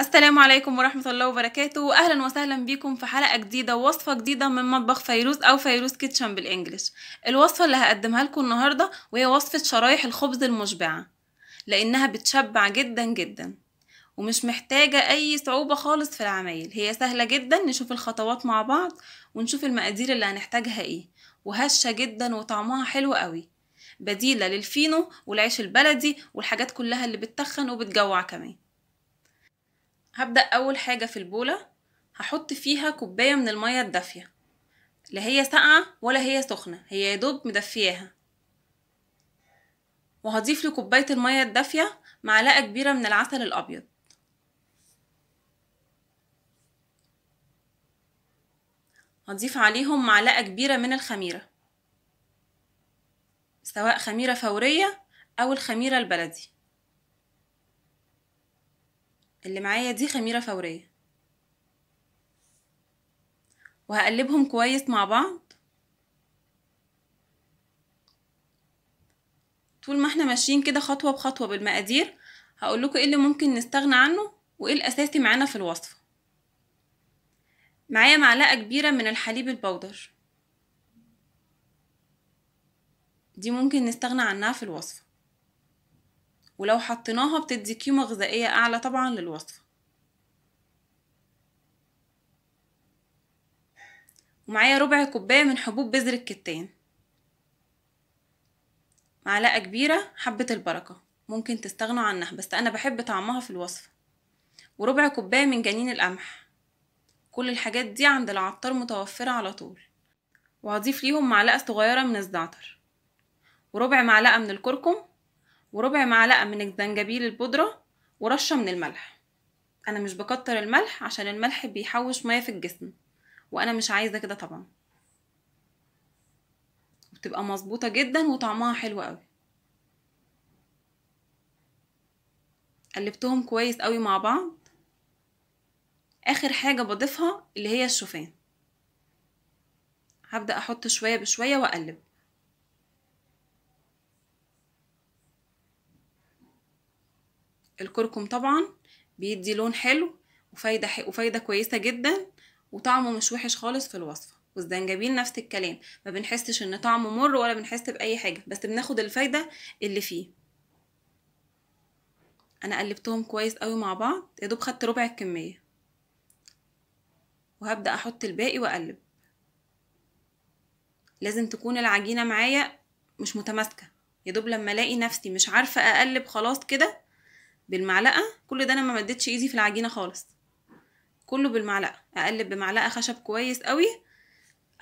السلام عليكم ورحمة الله وبركاته أهلا وسهلا بيكم في حلقة جديدة ووصفة جديدة من مطبخ فيروز أو فيروز كيتشن بالإنجلش الوصفة اللي هقدمها لكم النهاردة وهي وصفة شرايح الخبز المشبعة لأنها بتشبع جدا جدا ومش محتاجة أي صعوبة خالص في العمايل هي سهلة جدا نشوف الخطوات مع بعض ونشوف المقادير اللي هنحتاجها إيه وهشة جدا وطعمها حلو قوي بديلة للفينو والعيش البلدي والحاجات كلها اللي بتتخن وبتجوع كمان هبدأ أول حاجة في البولة هحط فيها كوباية من المية الدافية لا هي ساقعة ولا هي سخنة هي يدوب مدفياها وهضيف لكوباية المية الدافية معلقة كبيرة من العسل الأبيض هضيف عليهم معلقة كبيرة من الخميرة سواء خميرة فورية أو الخميرة البلدي اللي معايا دي خميرة فورية وهقلبهم كويس مع بعض طول ما احنا ماشيين كده خطوة بخطوة بالمقادير هقول لكم ايه اللي ممكن نستغنى عنه وايه الاساسي معانا في الوصفة معايا معلقة كبيرة من الحليب البودر دي ممكن نستغنى عنها في الوصفة ولو حطيناها بتدي قيمة غذائية أعلى طبعا للوصفة ومعايا ربع كوباية من حبوب بذر الكتان معلقة كبيرة حبة البركة ممكن تستغنوا عنها بس أنا بحب طعمها في الوصفة وربع كوباية من جنين القمح كل الحاجات دي عند العطار متوفرة على طول وهضيف ليهم معلقة صغيرة من الزعتر وربع معلقة من الكركم وربع معلقة من الزنجبيل البودرة ورشة من الملح أنا مش بكتر الملح عشان الملح بيحوش مية في الجسم وأنا مش عايزة كده طبعا وبتبقى مظبوطة جدا وطعمها حلو قوي قلبتهم كويس قوي مع بعض اخر حاجه بضيفها اللي هي الشوفان هبدا احط شويه بشويه واقلب الكركم طبعا بيدي لون حلو وفايدة حلو وفايدة كويسة جدا وطعمه مش وحش خالص في الوصفة والزنجبيل نفس الكلام ما بنحسش ان طعمه مر ولا بنحس بأي حاجة بس بناخد الفايدة اللي فيه انا قلبتهم كويس قوي مع بعض يا دوب خدت ربع الكمية وهبدأ احط الباقي واقلب لازم تكون العجينة معايا مش متماسكة يا دوب لما الاقي نفسي مش عارفة اقلب خلاص كده بالمعلقه كل ده انا ما مدتش ايدي في العجينه خالص كله بالمعلقه اقلب بمعلقه خشب كويس قوي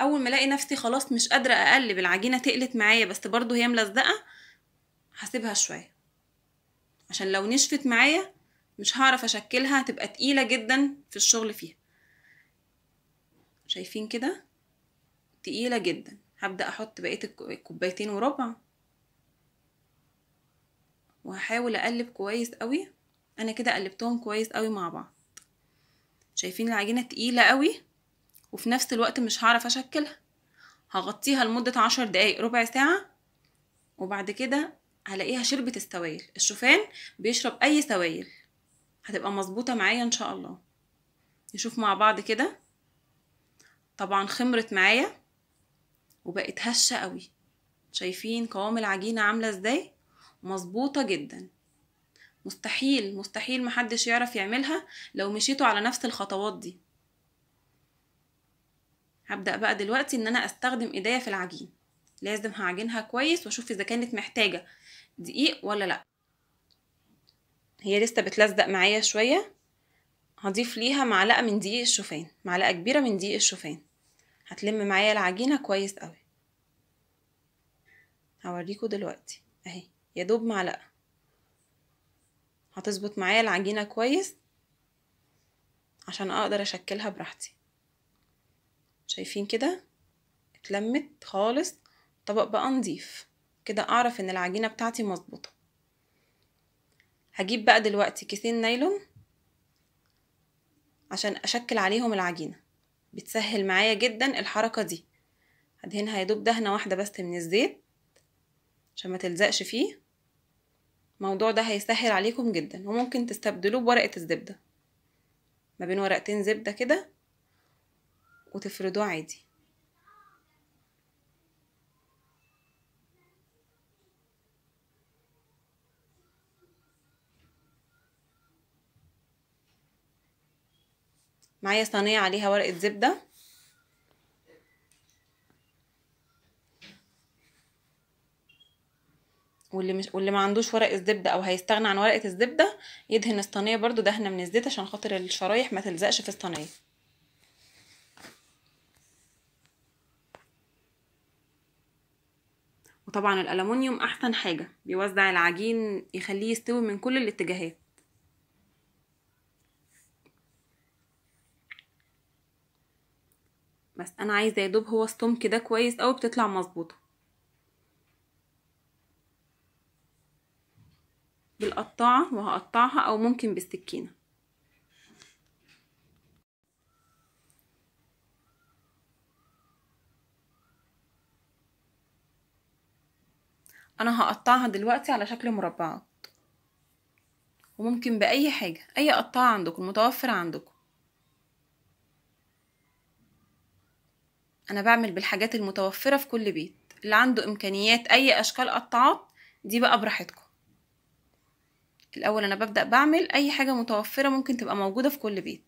اول ما الاقي نفسي خلاص مش قادره اقلب العجينه تقلت معايا بس برضو هي ملزقه هسيبها شويه عشان لو نشفت معايا مش هعرف اشكلها هتبقى تقيله جدا في الشغل فيها شايفين كده تقيله جدا هبدا احط بقيه الكوبايتين وربع وهحاول اقلب كويس قوي انا كده قلبتهم كويس قوي مع بعض شايفين العجينه تقيله قوي وفي نفس الوقت مش هعرف اشكلها هغطيها لمده عشر دقايق ربع ساعه وبعد كده هلاقيها شربت السوائل الشوفان بيشرب اي سوائل هتبقى مظبوطه معايا ان شاء الله نشوف مع بعض كده طبعا خمرت معايا وبقت هشه قوي شايفين قوام العجينه عامله ازاي مظبوطة جدا مستحيل مستحيل محدش يعرف يعملها لو مشيتوا على نفس الخطوات دي هبدأ بقى دلوقتي ان انا استخدم ايديا في العجين لازم هعجنها كويس واشوف اذا كانت محتاجة دقيق ولا لا هي لسه بتلزق معايا شوية هضيف ليها معلقة من دقيق الشوفان معلقة كبيرة من دقيق الشوفان هتلم معايا العجينة كويس قوي هوريكوا دلوقتي اهي يا دوب معلقه هتظبط معايا العجينه كويس عشان اقدر اشكلها براحتي شايفين كده اتلمت خالص طبق بقى نضيف كده اعرف ان العجينه بتاعتي مظبوطه هجيب بقى دلوقتي كيسين نايلون عشان اشكل عليهم العجينه بتسهل معايا جدا الحركه دي هدهنها يا دوب دهنه واحده بس من الزيت عشان ما تلزقش فيه الموضوع ده هيسهل عليكم جدا وممكن تستبدلوه بورقة الزبدة ما بين ورقتين زبدة كده وتفردوه عادي معايا صينية عليها ورقة زبدة واللي مش واللي ما عندوش ورق الزبده او هيستغنى عن ورقه الزبده يدهن الصينيه برضو دهنه من الزيت عشان خاطر الشرايح ما تلزقش في الصينيه وطبعا الالومنيوم احسن حاجه بيوزع العجين يخليه يستوي من كل الاتجاهات بس انا عايزه يدوب هو السمك ده كويس قوي بتطلع مظبوطه هقطعها وهقطعها أو ممكن بالسكينة أنا هقطعها دلوقتي على شكل مربعات وممكن بأي حاجة أي قطاعة عندكم متوفرة عندكم أنا بعمل بالحاجات المتوفرة في كل بيت اللي عنده إمكانيات أي أشكال قطاعات دي بقى براحتكم الأول أنا ببدأ بعمل أي حاجة متوفرة ممكن تبقى موجودة في كل بيت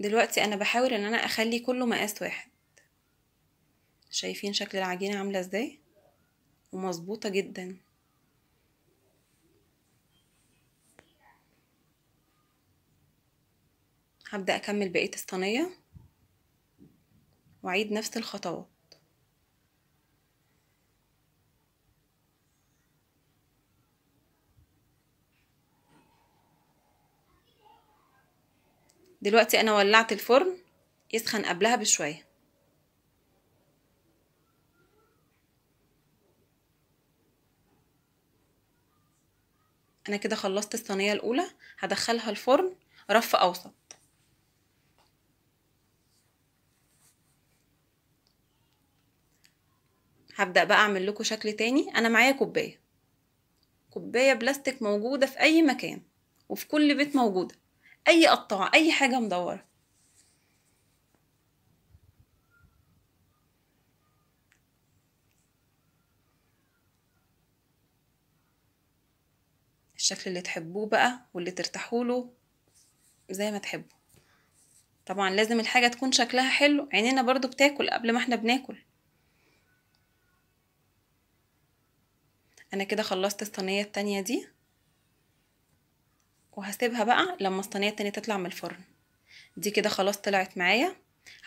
دلوقتي أنا بحاول إن أنا أخلي كله مقاس واحد شايفين شكل العجينة عاملة ازاي ومظبوطة جدا هبدأ أكمل بقية الصينية وأعيد نفس الخطوات دلوقتي انا ولعت الفرن يسخن قبلها بشويه انا كده خلصت الصينيه الاولى هدخلها الفرن رف اوسط هبدا بقى اعمل لكم شكل تاني انا معايا كوبايه كوبايه بلاستيك موجوده في اي مكان وفي كل بيت موجوده اي قطاع اي حاجه مدوره الشكل اللي تحبوه بقى واللي ترتاحوا له زي ما تحبوا طبعا لازم الحاجه تكون شكلها حلو عينينا برضو بتاكل قبل ما احنا بناكل انا كده خلصت الصينيه التانية دي وهسيبها بقى لما الصينيه التانية تطلع من الفرن دي كده خلاص طلعت معايا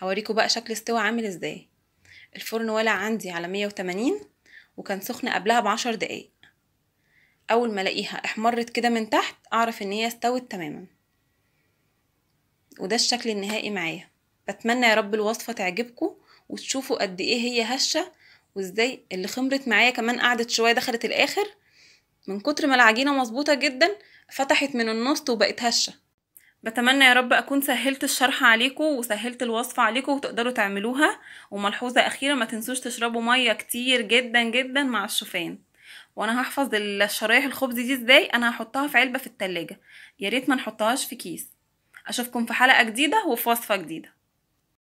هوريكم بقى شكل استوى عامل ازاي الفرن ولع عندي على 180 وكان سخن قبلها بعشر دقايق اول ما الاقيها احمرت كده من تحت اعرف ان هي استوت تماما وده الشكل النهائي معايا بتمنى يا رب الوصفه تعجبكم وتشوفوا قد ايه هي هشه وازاي اللي خمرت معايا كمان قعدت شويه دخلت الاخر من كتر ما العجينه مظبوطه جدا فتحت من النص وبقت هشة بتمنى يا رب أكون سهلت الشرح عليكم وسهلت الوصفة عليكم وتقدروا تعملوها وملحوظة أخيرة ما تنسوش تشربوا مية كتير جدا جدا مع الشوفان وانا هحفظ الشرايح الخبز دي ازاي انا هحطها في علبة في التلاجة ياريت ما نحطهاش في كيس اشوفكم في حلقة جديدة وفي وصفة جديدة